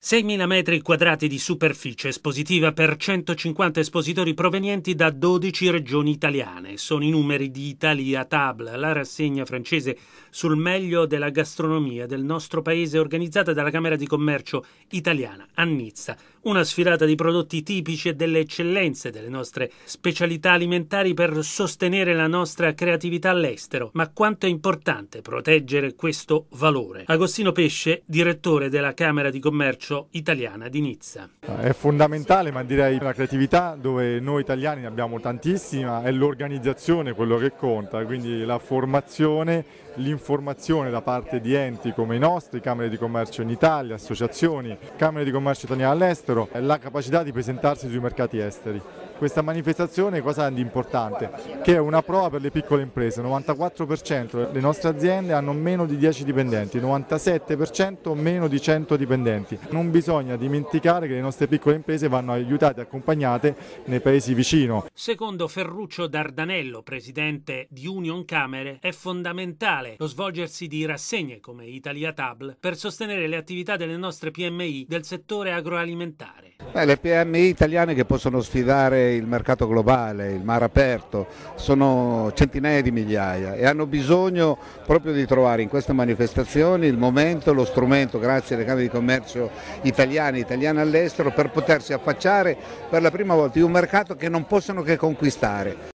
6.000 metri quadrati di superficie espositiva per 150 espositori provenienti da 12 regioni italiane. Sono i numeri di Italia Table, la rassegna francese sul meglio della gastronomia del nostro paese organizzata dalla Camera di Commercio italiana a Nizza. Una sfilata di prodotti tipici e delle eccellenze delle nostre specialità alimentari per sostenere la nostra creatività all'estero. Ma quanto è importante proteggere questo valore? Agostino Pesce, direttore della Camera di Commercio italiana di Nizza. È fondamentale, ma direi la creatività dove noi italiani ne abbiamo tantissima, è l'organizzazione quello che conta, quindi la formazione l'informazione da parte di enti come i nostri, Camere di Commercio in Italia, associazioni, Camere di Commercio italiane all'estero, eh, la capacità di presentarsi sui mercati esteri. Questa manifestazione cosa ha di importante? Che è una prova per le piccole imprese, il 94% delle nostre aziende hanno meno di 10 dipendenti, il 97% meno di 100 dipendenti. Non bisogna dimenticare che le nostre piccole imprese vanno aiutate e accompagnate nei paesi vicino. Secondo Ferruccio Dardanello, presidente di Union Camere, è fondamentale fondamentale lo svolgersi di rassegne come Italia Table per sostenere le attività delle nostre PMI del settore agroalimentare. Beh, le PMI italiane che possono sfidare il mercato globale, il mare aperto, sono centinaia di migliaia e hanno bisogno proprio di trovare in queste manifestazioni il momento, lo strumento, grazie alle Camere di Commercio italiane, italiane all'estero, per potersi affacciare per la prima volta in un mercato che non possono che conquistare.